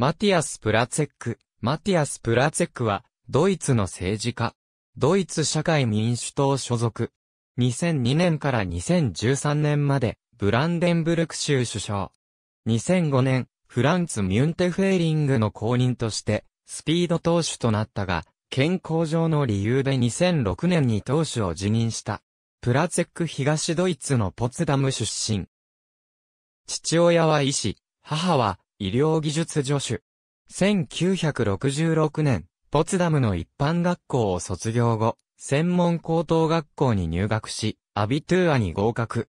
マティアス・プラツェック。マティアス・プラツェックは、ドイツの政治家。ドイツ社会民主党所属。2002年から2013年まで、ブランデンブルク州首相。2005年、フランツ・ミュンテフェーリングの公認として、スピード党首となったが、健康上の理由で2006年に党首を辞任した。プラツェック東ドイツのポツダム出身。父親は医師、母は医療技術助手。1966年、ポツダムの一般学校を卒業後、専門高等学校に入学し、アビトゥーアに合格。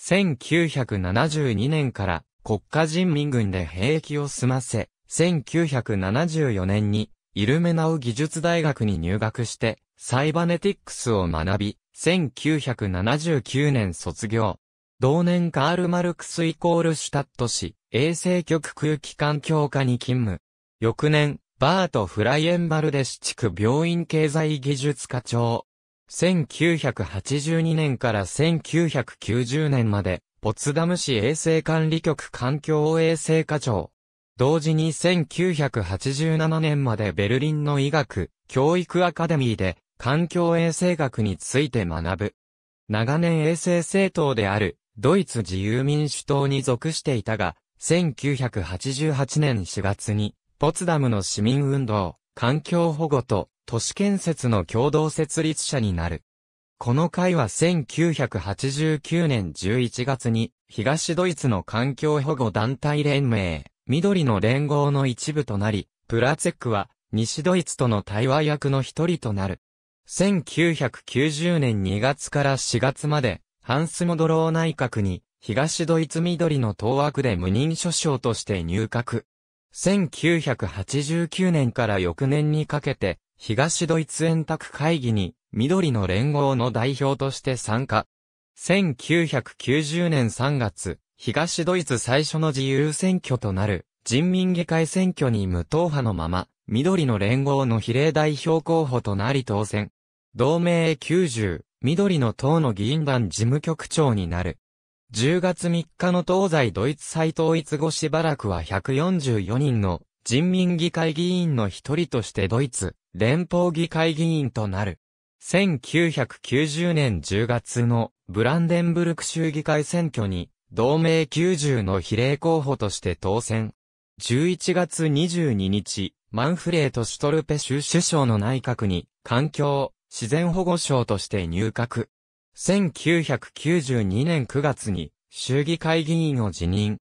1972年から国家人民軍で兵役を済ませ、1974年にイルメナウ技術大学に入学してサイバネティックスを学び、1979年卒業。同年カール・マルクスイコールシュタット氏、衛生局空気環境課に勤務。翌年、バート・フライエンバルデ市地区病院経済技術課長。1982年から1990年まで、ポツダム市衛生管理局環境衛生課長。同時に1987年までベルリンの医学、教育アカデミーで環境衛生学について学ぶ。長年衛生政党であるドイツ自由民主党に属していたが、1988年4月に、ポツダムの市民運動、環境保護と都市建設の共同設立者になる。この会は1989年11月に、東ドイツの環境保護団体連盟、緑の連合の一部となり、プラツェックは、西ドイツとの対話役の一人となる。1990年2月から4月まで、ハンス・モドロー内閣に、東ドイツ緑の党枠で無任所長として入閣。1989年から翌年にかけて、東ドイツ円卓会議に、緑の連合の代表として参加。1990年3月、東ドイツ最初の自由選挙となる、人民議会選挙に無党派のまま、緑の連合の比例代表候補となり当選。同盟90、緑の党の議員団事務局長になる。10月3日の東西ドイツ再統一後しばらくは144人の人民議会議員の一人としてドイツ連邦議会議員となる。1990年10月のブランデンブルク州議会選挙に同盟90の比例候補として当選。11月22日、マンフレート・シュトルペ州首相の内閣に環境、自然保護省として入閣。1992年9月に衆議会議員を辞任。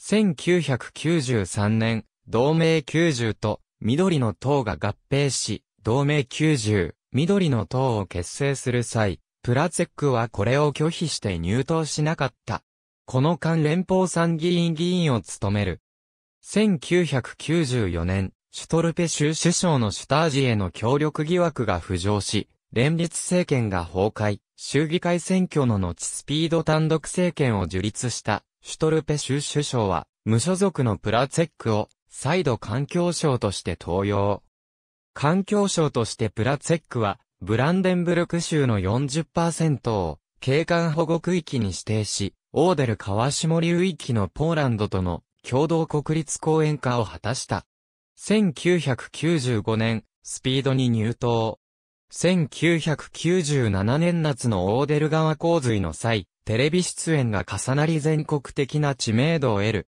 1993年、同盟90と緑の党が合併し、同盟90、緑の党を結成する際、プラツェックはこれを拒否して入党しなかった。この間連邦参議院議員を務める。1994年、シュトルペ州首相のシュタージへの協力疑惑が浮上し、連立政権が崩壊、州議会選挙の後スピード単独政権を樹立したシュトルペ州首相は、無所属のプラチェックを再度環境省として登用。環境省としてプラチェックは、ブランデンブルク州の40%を景観保護区域に指定し、オーデル川下流域のポーランドとの共同国立公園化を果たした。1995年、スピードに入党。1997年夏のオーデル川洪水の際、テレビ出演が重なり全国的な知名度を得る。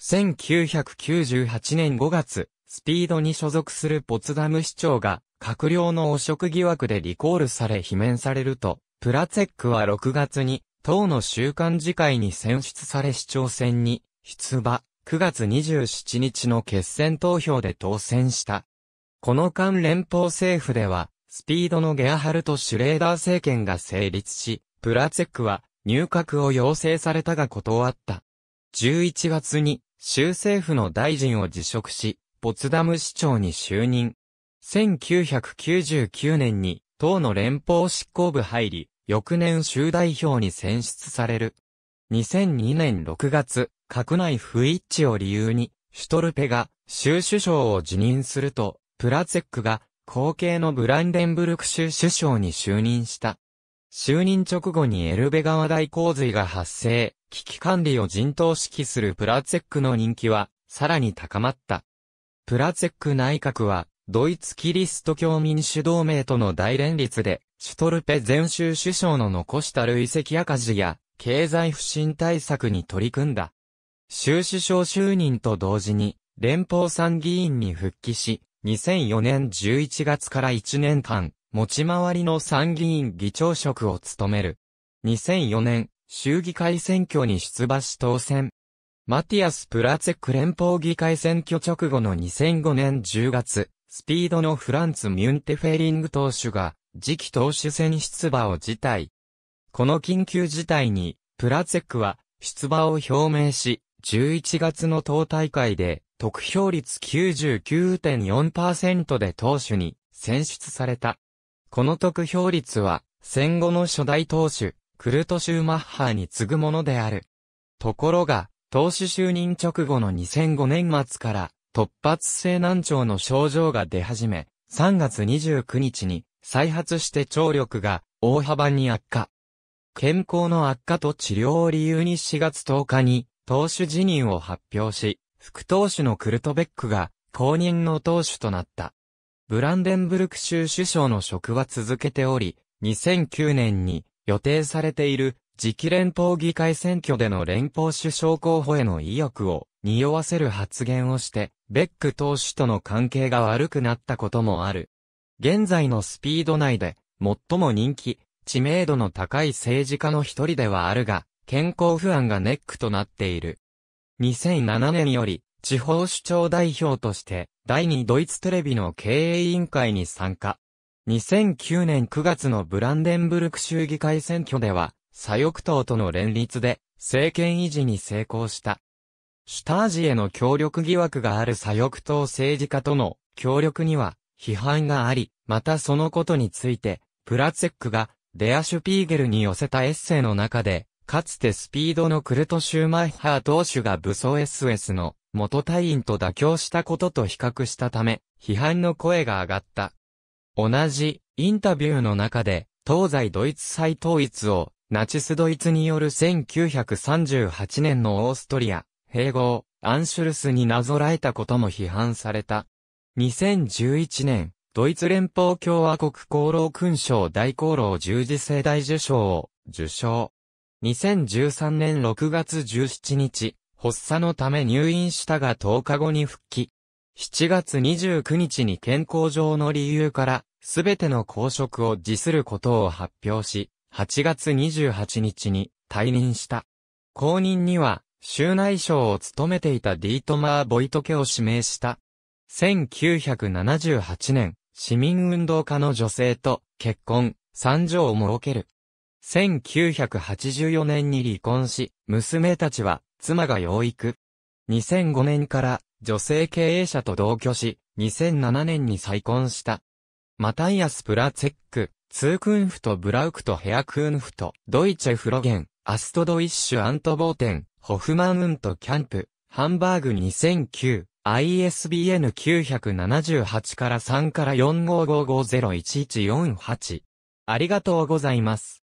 1998年5月、スピードに所属するポツダム市長が、閣僚の汚職疑惑でリコールされ罷免されると、プラツェックは6月に、党の週刊次会に選出され市長選に出馬。9月27日の決選投票で当選した。この間連邦政府では、スピードのゲアハルト・シュレーダー政権が成立し、プラツェックは入閣を要請されたが断った。11月に州政府の大臣を辞職し、ポツダム市長に就任。1999年に党の連邦執行部入り、翌年州代表に選出される。2002年6月、閣内不一致を理由に、シュトルペが州首相を辞任すると、プラツェックが後継のブランデンブルク州首相に就任した。就任直後にエルベ川大洪水が発生、危機管理を陣頭指揮するプラツェックの人気は、さらに高まった。プラツェック内閣は、ドイツキリスト教民主同盟との大連立で、シュトルペ前州首相の残した累積赤字や、経済不振対策に取り組んだ。州首相就任と同時に、連邦参議院に復帰し、2004年11月から1年間、持ち回りの参議院議長職を務める。2004年、州議会選挙に出馬し当選。マティアス・プラツェック連邦議会選挙直後の2005年10月、スピードのフランツ・ミュンテフェリング党首が、次期党首選出馬を辞退。この緊急事態に、プラツェックは、出馬を表明し、11月の党大会で、得票率99.4%で党首に選出された。この得票率は、戦後の初代党首、クルト・シューマッハーに次ぐものである。ところが、党首就任直後の2005年末から、突発性難聴の症状が出始め、3月29日に再発して聴力が大幅に悪化。健康の悪化と治療を理由に4月10日に党首辞任を発表し、副党首のクルトベックが公認の党首となった。ブランデンブルク州首相の職は続けており、2009年に予定されている次期連邦議会選挙での連邦首相候補への意欲を匂わせる発言をして、ベック党首との関係が悪くなったこともある。現在のスピード内で最も人気、知名度の高い政治家の一人ではあるが、健康不安がネックとなっている。2007年より、地方首長代表として、第2ドイツテレビの経営委員会に参加。2009年9月のブランデンブルク州議会選挙では、左翼党との連立で、政権維持に成功した。シュタージへの協力疑惑がある左翼党政治家との協力には批判があり、またそのことについて、プラツェックがデアシュピーゲルに寄せたエッセイの中で、かつてスピードのクルト・シューマイハー投手が武装 SS の元隊員と妥協したことと比較したため、批判の声が上がった。同じインタビューの中で、東西ドイツ再統一をナチスドイツによる1938年のオーストリア併合アンシュルスになぞらえたことも批判された。2011年、ドイツ連邦共和国功労勲章大功労十字世代受賞を受賞。2013年6月17日、発作のため入院したが10日後に復帰。7月29日に健康上の理由から、すべての公職を辞することを発表し、8月28日に退任した。後任には、州内省を務めていたディートマー・ボイトケを指名した。1978年、市民運動家の女性と結婚、三条を設ける。1984年に離婚し、娘たちは妻が養育。2005年から女性経営者と同居し、2007年に再婚した。マタイアス・プラツェック、ツークンフとブラウクとヘアクンフと、ドイチェ・フロゲン、アストドイッシュ・アント・ボーテン、ホフマン・ウント・キャンプ、ハンバーグ2009、ISBN 978から3から4555011448。ありがとうございます。